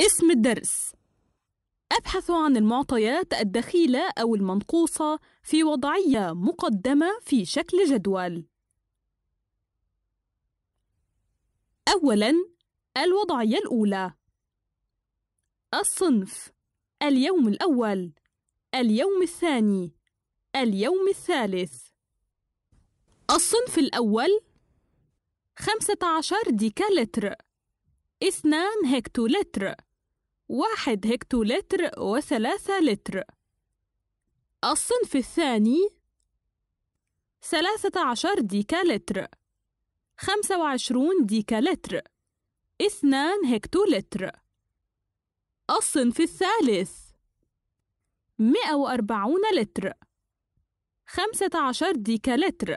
اسم الدرس أبحث عن المعطيات الدخيلة أو المنقوصة في وضعية مقدمة في شكل جدول. أولاً الوضعية الأولى الصنف اليوم الأول اليوم الثاني اليوم الثالث الصنف الأول خمسة عشر ديكالتر اثنان هكتولتر واحد هكتولتر وثلاثة لتر الصنف الثاني ثلاثة عشر ديكا لتر خمسة وعشرون ديكا لتر اثنان هكتولتر الصنف الثالث مئة وأربعون لتر خمسة عشر ديكا لتر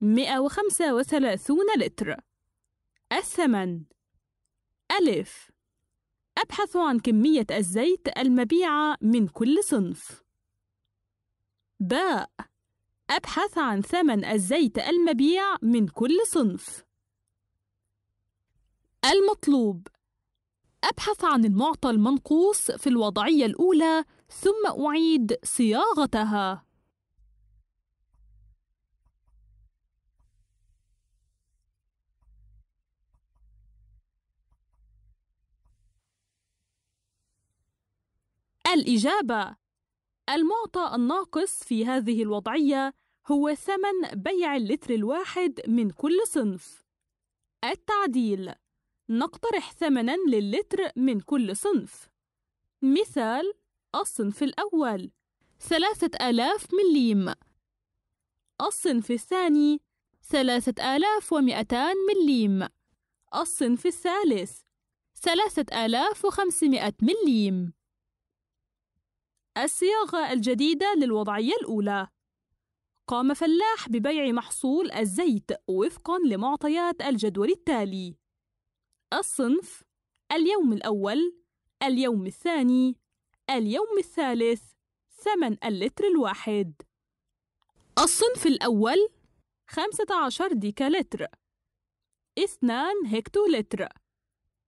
مئة وخمسة وثلاثون لتر الثمن ألف أبحث عن كمية الزيت المبيعة من كل صنف. باء أبحث عن ثمن الزيت المبيع من كل صنف. المطلوب أبحث عن المعطى المنقوص في الوضعية الأولى ثم أعيد صياغتها. الإجابة المعطى الناقص في هذه الوضعية هو ثمن بيع اللتر الواحد من كل صنف التعديل نقترح ثمناً للتر من كل صنف مثال الصنف الأول ثلاثة آلاف مليم الصنف الثاني ثلاثة آلاف ومئتان مليم الصنف الثالث ثلاثة آلاف وخمسمائة مليم الصياغة الجديدة للوضعية الأولى قام فلاح ببيع محصول الزيت وفقا لمعطيات الجدول التالي الصنف اليوم الأول اليوم الثاني اليوم الثالث ثمن اللتر الواحد الصنف الأول 15 ديكالتر 2 هكتولتر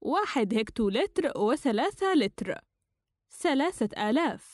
1 هكتولتر و3 لتر 3000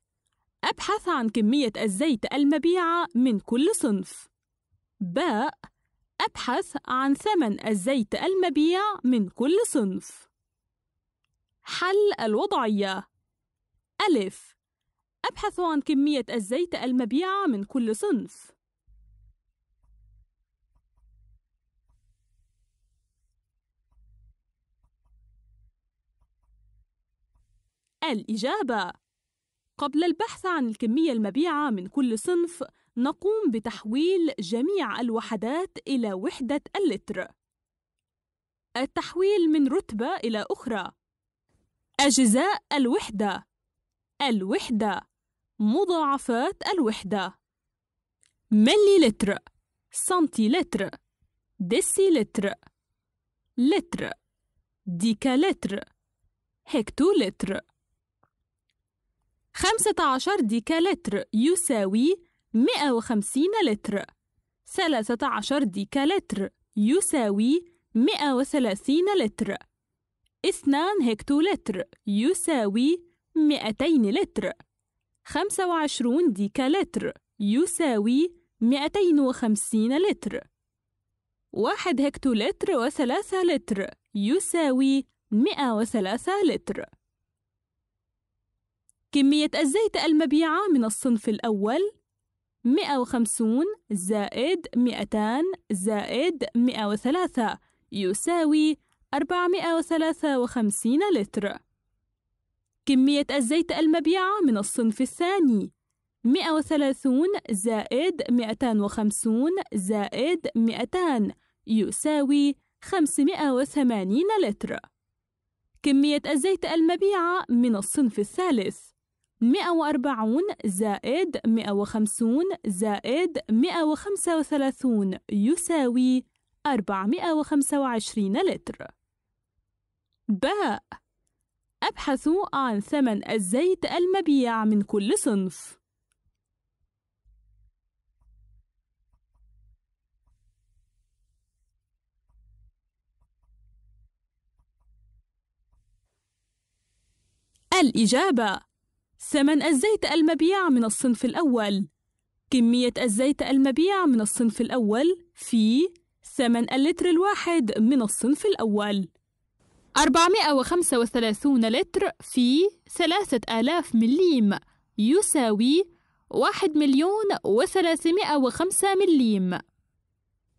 أبحث عن كمية الزيت المبيعة من كل صنف. باء أبحث عن ثمن الزيت المبيع من كل صنف. حل الوضعية ألف أبحث عن كمية الزيت المبيعة من كل صنف. الإجابة قبل البحث عن الكمية المبيعة من كل صنف نقوم بتحويل جميع الوحدات إلى وحدة اللتر التحويل من رتبة إلى أخرى أجزاء الوحدة الوحدة مضاعفات الوحدة ملي سنتيلتر سنتي لتر ديكالتر هكتولتر 15 ديكالتر يساوي 150 لتر 13 ديكالتر يساوي 130 لتر 2 هكتولتر يساوي 200 لتر 25 ديكالتر يساوي 250 لتر 1 هكتولتر و3 لتر يساوي 103 لتر كمية الزيت المبيعة من الصنف الأول 150 زائد 200 زائد 103 يساوي 453 لتر كمية الزيت المبيعة من الصنف الثاني 130 زائد 250 زائد 200 يساوي 580 لتر كمية الزيت المبيعة من الصنف الثالث 140 زائد 150 زائد 135 يساوي 425 لتر باء أبحث عن ثمن الزيت المبيع من كل صنف الإجابة ثمن الزيت المبيع من الصنف الأول كمية الزيت المبيع من الصنف الأول في ثمن اللتر الواحد من الصنف الأول 435 لتر في 3000 مليم يساوي 1 مليون و305 مليم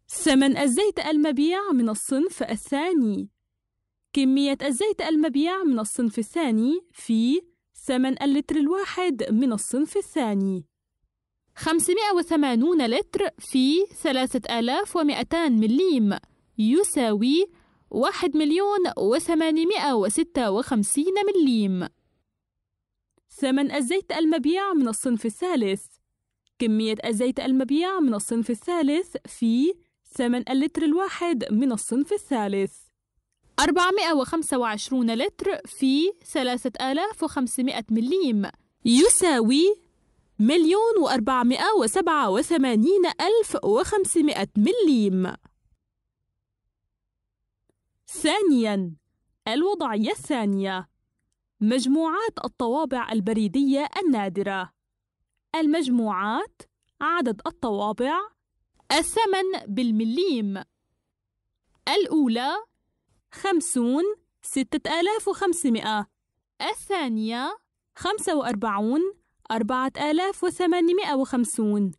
ثمن الزيت المبيع من الصنف الثاني كمية الزيت المبيع من الصنف الثاني في ثمن اللتر الواحد من الصنف الثاني 580 لتر في 3200 مليم يساوي 1 مليون و856 مليم ثمن الزيت المبيع من الصنف الثالث كمية الزيت المبيع من الصنف الثالث في ثمن اللتر الواحد من الصنف الثالث 425 لتر في 3500 مليم يساوي مليون وأربعمائة وسبعة وثمانين ألف وخمسمائة مليم ثانياً الوضعية الثانية مجموعات الطوابع البريدية النادرة المجموعات عدد الطوابع الثمن بالمليم الأولى خمسون ستة آلاف وخمسمائة الثانية خمسة وأربعون أربعة آلاف وثمانمائة وخمسون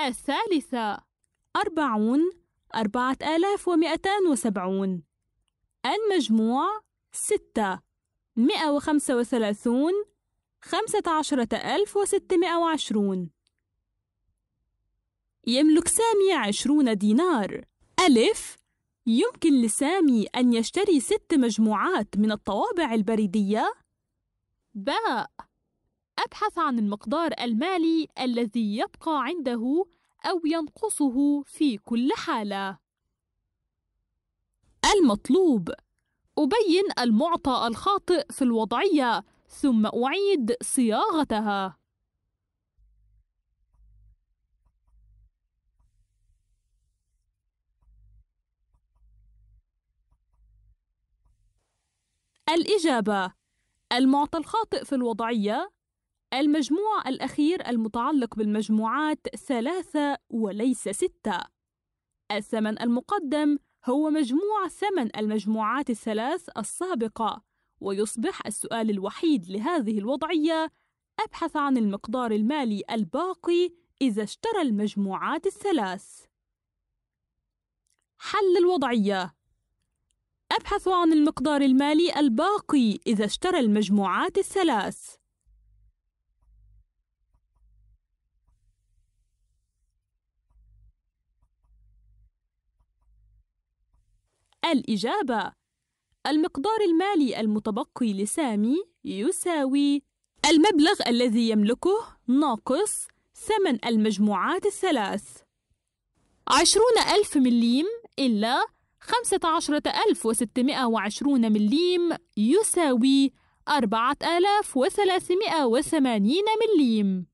الثالثة أربعون أربعة آلاف ومئتان وسبعون المجموع ستة مئة وخمسة وثلاثون خمسة عشرة ألف وستمائة وعشرون يملك سامي عشرون دينار ألف يمكن لسامي أن يشتري ست مجموعات من الطوابع البريدية؟ باء أبحث عن المقدار المالي الذي يبقى عنده أو ينقصه في كل حالة. المطلوب أبين المعطى الخاطئ في الوضعية ثم أعيد صياغتها. الإجابة المعطى الخاطئ في الوضعية المجموع الأخير المتعلق بالمجموعات ثلاثة وليس ستة الثمن المقدم هو مجموع ثمن المجموعات الثلاث السابقة ويصبح السؤال الوحيد لهذه الوضعية أبحث عن المقدار المالي الباقي إذا اشترى المجموعات الثلاث حل الوضعية أبحث عن المقدار المالي الباقي إذا اشترى المجموعات الثلاث الإجابة المقدار المالي المتبقي لسامي يساوي المبلغ الذي يملكه ناقص ثمن المجموعات الثلاث عشرون ألف مليم إلا 15620 مليم يساوي 4380 مليم